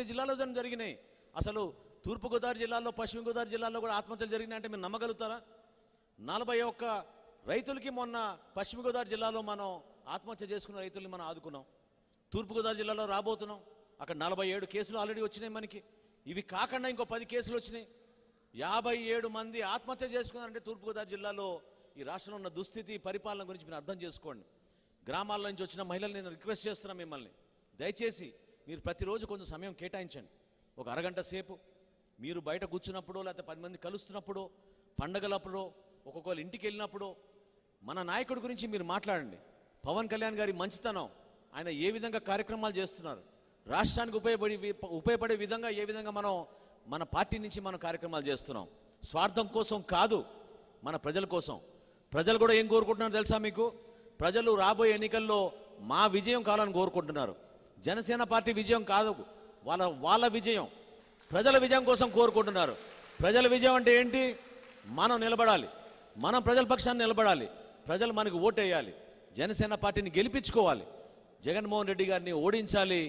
ఐదు జిల్లాలో జరిగినాయి అసలు తూర్పుగోదావరి జిల్లాలో పశ్చిమ గోదావరి జిల్లాలో కూడా ఆత్మహత్యలు అంటే మీరు నమ్మగలుగుతారా నలభై ఒక్క రైతులకి మొన్న పశ్చిమ గోదావరి జిల్లాలో మనం ఆత్మహత్య చేసుకున్న రైతుల్ని మనం ఆదుకున్నాం తూర్పుగోదావరి జిల్లాలో రాబోతున్నాం అక్కడ నలభై ఏడు కేసులు ఆల్రెడీ వచ్చినాయి మనకి ఇవి కాకుండా ఇంకో పది కేసులు వచ్చినాయి యాభై ఏడు మంది ఆత్మహత్య చేసుకున్నారంటే తూర్పుగోదావరి జిల్లాలో ఈ రాష్ట్రంలో ఉన్న దుస్థితి పరిపాలన గురించి మీరు అర్థం చేసుకోండి గ్రామాల నుంచి వచ్చిన మహిళలు నేను రిక్వెస్ట్ చేస్తున్నా మిమ్మల్ని దయచేసి మీరు ప్రతిరోజు కొంచెం సమయం కేటాయించండి ఒక అరగంట సేపు మీరు బయట కూర్చున్నప్పుడో లేకపోతే పది మంది కలుస్తున్నప్పుడో పండగలప్పుడో ఒక్కొక్కరు ఇంటికి వెళ్ళినప్పుడో మన నాయకుడి గురించి మీరు మాట్లాడండి పవన్ కళ్యాణ్ గారి మంచితనం ఆయన ఏ విధంగా కార్యక్రమాలు చేస్తున్నారు రాష్ట్రానికి ఉపయోగపడి ఉపయోగపడే విధంగా ఏ విధంగా మనం మన పార్టీ నుంచి మనం కార్యక్రమాలు చేస్తున్నాం స్వార్థం కోసం కాదు మన ప్రజల కోసం ప్రజలు కూడా ఏం కోరుకుంటున్నారో తెలుసా మీకు ప్రజలు రాబోయే ఎన్నికల్లో మా విజయం కావాలని కోరుకుంటున్నారు జనసేన పార్టీ విజయం కాదు వాళ్ళ వాళ్ళ విజయం ప్రజల విజయం కోసం కోరుకుంటున్నారు ప్రజల విజయం అంటే ఏంటి మనం నిలబడాలి మనం ప్రజల పక్షాన్ని నిలబడాలి ప్రజలు మనకి ఓటేయాలి జనసేన పార్టీని గెలిపించుకోవాలి జగన్మోహన్ రెడ్డి గారిని ఓడించాలి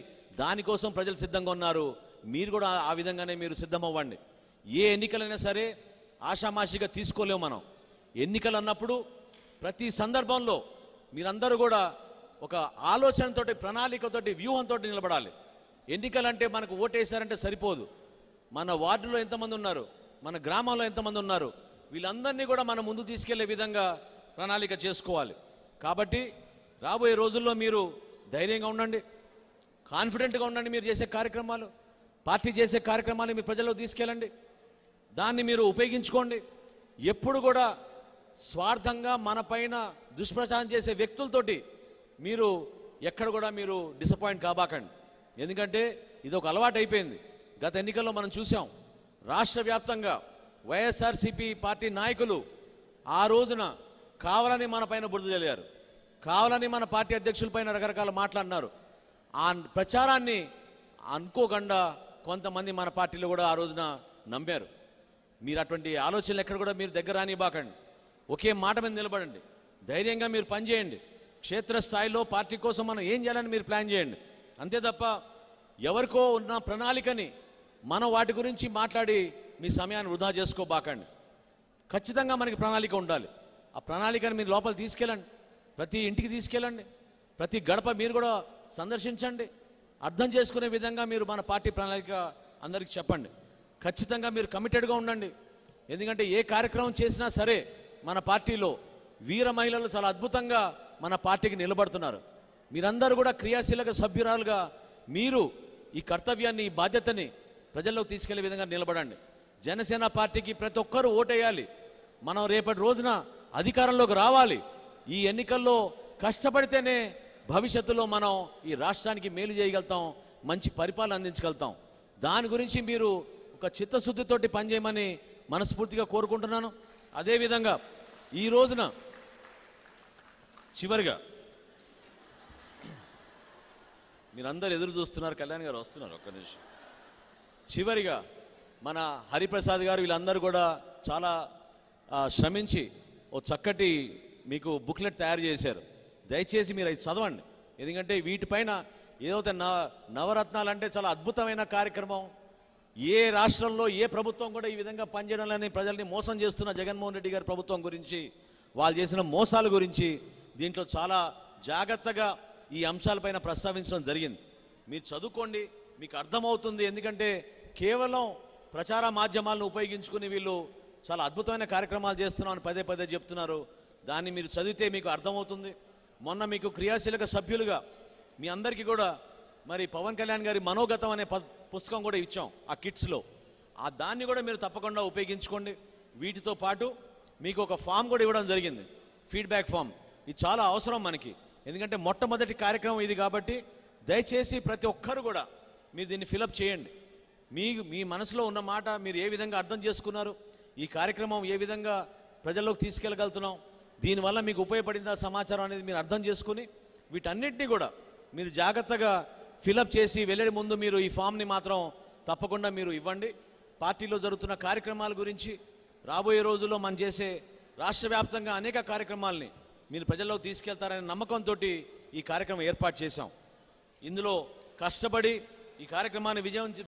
దానికోసం ప్రజలు సిద్ధంగా ఉన్నారు మీరు కూడా ఆ విధంగానే మీరు సిద్ధమవ్వండి ఏ ఎన్నికలైనా సరే ఆషామాషిగా తీసుకోలేము మనం ఎన్నికలు అన్నప్పుడు ప్రతి సందర్భంలో మీరందరూ కూడా ఒక ఆలోచనతోటి ప్రణాళికతోటి వ్యూహంతో నిలబడాలి ఎన్నికలంటే మనకు ఓటేశారంటే సరిపోదు మన వార్డులో ఎంతమంది ఉన్నారు మన గ్రామంలో ఎంతమంది ఉన్నారు వీళ్ళందరినీ కూడా మనం ముందు తీసుకెళ్లే విధంగా ప్రణాళిక చేసుకోవాలి కాబట్టి రాబోయే రోజుల్లో మీరు ధైర్యంగా ఉండండి కాన్ఫిడెంట్గా ఉండండి మీరు చేసే కార్యక్రమాలు పార్టీ చేసే కార్యక్రమాలు మీ ప్రజల్లో తీసుకెళ్ళండి దాన్ని మీరు ఉపయోగించుకోండి ఎప్పుడు కూడా స్వార్థంగా మనపైన దుష్ప్రచారం చేసే వ్యక్తులతోటి మీరు ఎక్కడ కూడా మీరు డిసప్పాయింట్ కాబాకండి ఎందుకంటే ఇది ఒక అలవాటు అయిపోయింది గత ఎన్నికల్లో మనం చూసాం రాష్ట్ర వ్యాప్తంగా వైఎస్ఆర్సీపీ పార్టీ నాయకులు ఆ రోజున కావాలని మన పైన బురద చల్లారు కావాలని మన పార్టీ అధ్యక్షులపైన రకరకాల మాట్లాడినారు ఆ ప్రచారాన్ని అనుకోకుండా కొంతమంది మన పార్టీలో కూడా ఆ రోజున నమ్మారు మీరు అటువంటి ఆలోచనలు ఎక్కడ కూడా మీరు దగ్గర రానివ్వకండి ఒకే మాట మీద నిలబడండి ధైర్యంగా మీరు పనిచేయండి క్షేత్రస్థాయిలో పార్టీ కోసం మనం ఏం చేయాలని మీరు ప్లాన్ చేయండి అంతే తప్ప ఎవరికో ఉన్న ప్రణాళికని మనం వాటి గురించి మాట్లాడి మీ సమయాన్ని వృధా చేసుకోబాకండి ఖచ్చితంగా మనకి ప్రణాళిక ఉండాలి ఆ ప్రణాళికను మీరు లోపల తీసుకెళ్ళండి ప్రతి ఇంటికి తీసుకెళ్ళండి ప్రతి గడప మీరు కూడా సందర్శించండి అర్థం చేసుకునే విధంగా మీరు మన పార్టీ ప్రణాళిక అందరికి చెప్పండి ఖచ్చితంగా మీరు కమిటెడ్గా ఉండండి ఎందుకంటే ఏ కార్యక్రమం చేసినా సరే మన పార్టీలో వీర మహిళలు చాలా అద్భుతంగా మన పార్టీకి నిలబడుతున్నారు మీరందరూ కూడా క్రియాశీలక సభ్యురాలుగా మీరు ఈ కర్తవ్యాన్ని ఈ బాధ్యతని ప్రజల్లోకి తీసుకెళ్లే విధంగా నిలబడండి జనసేన పార్టీకి ప్రతి ఒక్కరూ ఓటేయాలి మనం రేపటి రోజున అధికారంలోకి రావాలి ఈ ఎన్నికల్లో కష్టపడితేనే భవిష్యత్తులో మనం ఈ రాష్ట్రానికి మేలు చేయగలుగుతాం మంచి పరిపాలన అందించగలుగుతాం దాని గురించి మీరు ఒక చిత్తశుద్ధితోటి పనిచేయమని మనస్ఫూర్తిగా కోరుకుంటున్నాను అదేవిధంగా ఈ రోజున చివరిగా మీరందరూ ఎదురు చూస్తున్నారు కళ్యాణ్ గారు వస్తున్నారు ఒక్క నిమిషం చివరిగా మన హరిప్రసాద్ గారు వీళ్ళందరూ కూడా చాలా శ్రమించి ఓ చక్కటి మీకు బుక్లెట్ తయారు చేశారు దయచేసి మీరు అది చదవండి ఎందుకంటే వీటిపైన ఏదైతే నవ నవరత్నాలు అంటే చాలా అద్భుతమైన కార్యక్రమం ఏ రాష్ట్రంలో ఏ ప్రభుత్వం కూడా ఈ విధంగా పనిచేయడం లేని ప్రజల్ని మోసం చేస్తున్న జగన్మోహన్ రెడ్డి గారి ప్రభుత్వం గురించి వాళ్ళు చేసిన మోసాల గురించి దీంట్లో చాలా జాగ్రత్తగా ఈ అంశాలపైన ప్రస్తావించడం జరిగింది మీరు చదువుకోండి మీకు అర్థమవుతుంది ఎందుకంటే కేవలం ప్రచార మాధ్యమాలను ఉపయోగించుకుని వీళ్ళు చాలా అద్భుతమైన కార్యక్రమాలు చేస్తున్నామని పదే పదే చెప్తున్నారు దాన్ని మీరు చదివితే మీకు అర్థమవుతుంది మొన్న మీకు క్రియాశీలక సభ్యులుగా మీ అందరికీ కూడా మరి పవన్ కళ్యాణ్ గారి మనోగతం అనే పుస్తకం కూడా ఇచ్చాం ఆ కిట్స్లో ఆ దాన్ని కూడా మీరు తప్పకుండా ఉపయోగించుకోండి వీటితో పాటు మీకు ఒక ఫామ్ కూడా ఇవ్వడం జరిగింది ఫీడ్బ్యాక్ ఫామ్ ఇది చాలా అవసరం మనకి ఎందుకంటే మొట్టమొదటి కార్యక్రమం ఇది కాబట్టి దయచేసి ప్రతి ఒక్కరు కూడా మీరు దీన్ని ఫిలప్ చేయండి మీ మీ మనసులో ఉన్న మాట మీరు ఏ విధంగా అర్థం చేసుకున్నారు ఈ కార్యక్రమం ఏ విధంగా ప్రజల్లోకి తీసుకెళ్ళగలుగుతున్నాం దీనివల్ల మీకు ఆ సమాచారం అనేది మీరు అర్థం చేసుకుని వీటన్నిటినీ కూడా మీరు జాగ్రత్తగా ఫిలప్ చేసి వెళ్ళే ముందు మీరు ఈ ఫామ్ని మాత్రం తప్పకుండా మీరు ఇవ్వండి పార్టీలో జరుగుతున్న కార్యక్రమాల గురించి రాబోయే రోజుల్లో మనం చేసే రాష్ట్ర అనేక కార్యక్రమాల్ని మీరు ప్రజల్లోకి తీసుకెళ్తారనే నమ్మకంతో ఈ కార్యక్రమం ఏర్పాటు చేశాం ఇందులో కష్టపడి ఈ కార్యక్రమాన్ని విజయం